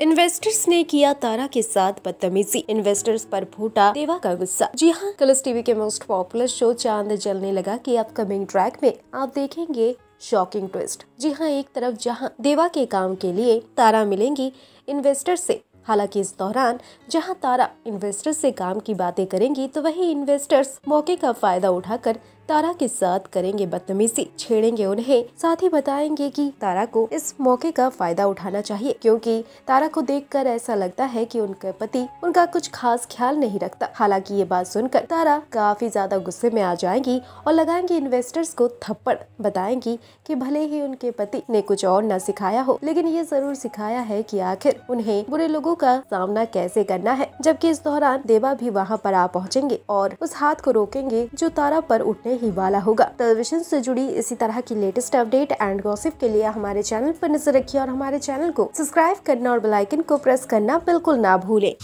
investors ने किया तारा के साथ बदतमीजी इन्वेस्टर्स पर फूटा देवा का गुस्सा जी हाँ कलर्स टीवी के most popular show Chand Jalne लगा की अपकमिंग ट्रैक में आप देखेंगे शॉकिंग ट्विस्ट जी हाँ एक तरफ जहाँ देवा के काम के लिए तारा मिलेंगी इन्वेस्टर से हालांकि इस दौरान जहां तारा इन्वेस्टर्स से काम की बातें करेंगी तो वहीं इन्वेस्टर्स मौके का फायदा उठाकर तारा के साथ करेंगे बदतमीजी छेड़ेंगे उन्हें साथ ही बताएंगे कि तारा को इस मौके का फायदा उठाना चाहिए क्योंकि तारा को देखकर ऐसा लगता है कि उनके पति उनका कुछ खास ख्याल नहीं रखता हालांकि ये बात सुनकर तारा काफी ज्यादा गुस्से में आ जाएंगी और लगाएंगी इन्वेस्टर्स को थप्पड़ बताएंगी कि भले ही उनके पति ने कुछ और न सिखाया हो लेकिन ये जरूर सिखाया है कि आखिर उन्हें बुरे लोगों का सामना कैसे करना है जबकि इस दौरान देवा भी वहाँ पर आ पहुँचेंगे और उस हाथ को रोकेंगे जो तारा पर उठने ही वाला होगा टेलीविजन से जुड़ी इसी तरह की लेटेस्ट अपडेट एंड गॉसिप के लिए हमारे चैनल पर नजर रखिए और हमारे चैनल को सब्सक्राइब करना और बेलाइकन को प्रेस करना बिल्कुल ना भूले